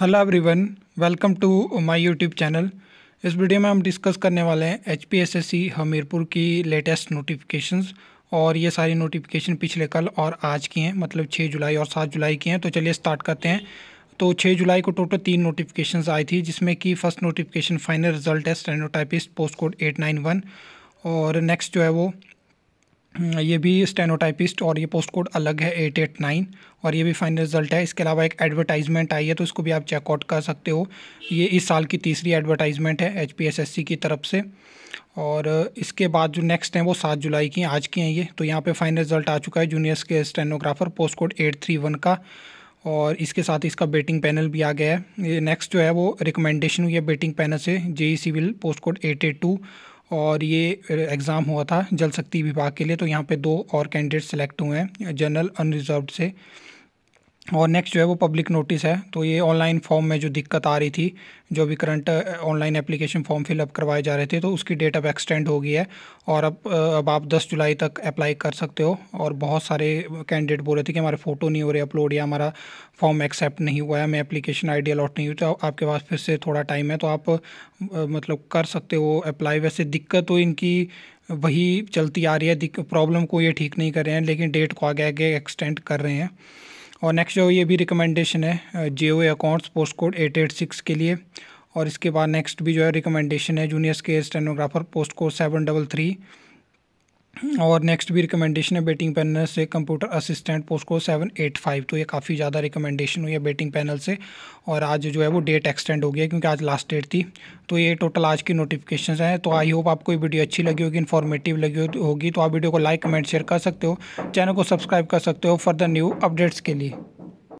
hello everyone welcome to my YouTube channel इस video में हम डिस्कस करने वाले हैं एच हमीरपुर की लेटेस्ट नोटिफिकेशंस और ये सारी नोटिफिकेशन पिछले कल और आज की हैं मतलब 6 जुलाई और 7 जुलाई की हैं तो चलिए स्टार्ट करते हैं तो 6 जुलाई को टोटल तीन नोटिफिकेशंस आई थी जिसमें कि फर्स्ट नोटिफिकेशन फाइनल रिजल्ट है स्टेनोटाइपिस्ट पोस्ट कोड एट और नेक्स्ट जो है वो हम्म, ये भी स्टेनोटाइपिस्ट और ये पोस्ट कोड अलग है एट एट नाइन और ये भी फाइनल रिजल्ट है इसके अलावा एक एडवर्टाइजमेंट आई है तो इसको भी आप चेकआउट कर सकते हो ये इस साल की तीसरी एडवर्टाइजमेंट है एच की तरफ से और इसके बाद जो नेक्स्ट हैं वो सात जुलाई की आज की हैं ये तो यहाँ पे फाइनल रिजल्ट आ चुका है जूनियर्स के stenographer post code eight three one का और इसके साथ इसका बेटिंग पैनल भी आ गया है ये नेक्स्ट जो है वो रिकमेंडेशन हुई है बेटिंग पैनल से J civil post code eight eight two और ये एग्ज़ाम हुआ था जल शक्ति विभाग के लिए तो यहाँ पे दो और कैंडिडेट सेलेक्ट हुए हैं जनरल अनरिजर्व से और नेक्स्ट जो है वो पब्लिक नोटिस है तो ये ऑनलाइन फॉर्म में जो दिक्कत आ रही थी जो भी current online application form fill up करवाए जा रहे थे तो उसकी डेट अब एक्सटेंड हो गई है और अब अब आप 10 जुलाई तक अप्लाई कर सकते हो और बहुत सारे कैंडिडेट बोल रहे थे कि हमारे फ़ोटो नहीं हो रहे अपलोड या हमारा फॉर्म एक्सेप्ट नहीं हुआ है मैं एप्लीकेशन आई डी अलॉट नहीं हुई तो आपके पास फिर से थोड़ा टाइम है तो आप मतलब कर सकते हो अप्लाई वैसे दिक्कत तो इनकी वही चलती आ रही है प्रॉब्लम को ये ठीक नहीं कर रहे हैं लेकिन डेट को आगे आगे एक्सटेंड कर रहे हैं और नेक्स्ट जो ये भी रिकमेंडेशन है J O accounts post code eight eight six के लिए और इसके बाद नेक्स्ट भी जो है रिकमेंडेशन है जूनियर के stenographer post code seven double three और नेक्स्ट भी रिकमेंडेशन है बेटिंग पैनल से कंप्यूटर असिस्टेंट पोस्ट को सेवन एट फाइव तो ये काफ़ी ज़्यादा रिकमेंडेशन हुई है बेटिंग पैनल से और आज जो है वो डेट एक्सटेंड हो गया क्योंकि आज लास्ट डेट थी तो ये टोटल आज की नोटिफिकेशन हैं तो आई होप आपको ये वीडियो अच्छी लगी होगी इन्फॉर्मेटिव लगी होगी तो आप वीडियो को लाइक कमेंट शेयर कर सकते हो चैनल को सब्सक्राइब कर सकते हो फर्दर न्यू अपडेट्स के लिए